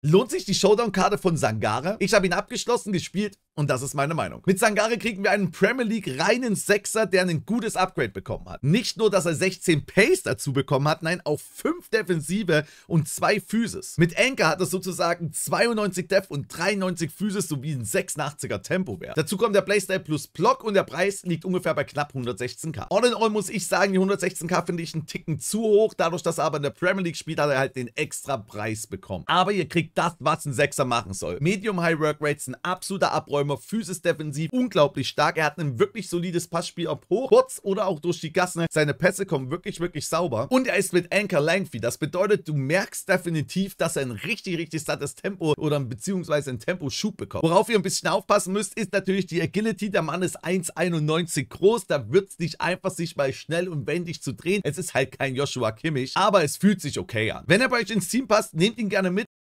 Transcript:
Lohnt sich die Showdown-Karte von Sangare? Ich habe ihn abgeschlossen, gespielt und das ist meine Meinung. Mit Sangare kriegen wir einen Premier League reinen Sechser, der ein gutes Upgrade bekommen hat. Nicht nur, dass er 16 Pace dazu bekommen hat, nein, auch 5 Defensive und 2 Physis. Mit Anker hat er sozusagen 92 Def und 93 Physis sowie ein 86er Tempo-Wert. Dazu kommt der Playstyle plus Block und der Preis liegt ungefähr bei knapp 116k. All in all muss ich sagen, die 116k finde ich einen Ticken zu hoch. Dadurch, dass er aber in der Premier League spielt, hat er halt den extra Preis bekommen. Aber ihr kriegt das, was ein Sechser machen soll. Medium-High Work Rates, ein absoluter Abräumer, physisch defensiv, unglaublich stark. Er hat ein wirklich solides Passspiel, ob hoch, kurz oder auch durch die Gassen. Seine Pässe kommen wirklich, wirklich sauber. Und er ist mit Anchor Lengthy. Das bedeutet, du merkst definitiv, dass er ein richtig, richtig sattes Tempo oder beziehungsweise ein Temposchub bekommt. Worauf ihr ein bisschen aufpassen müsst, ist natürlich die Agility. Der Mann ist 1,91 groß. Da wird es nicht einfach, sich mal schnell und wendig zu drehen. Es ist halt kein Joshua Kimmich, aber es fühlt sich okay an. Wenn er bei euch ins Team passt, nehmt ihn gerne mit.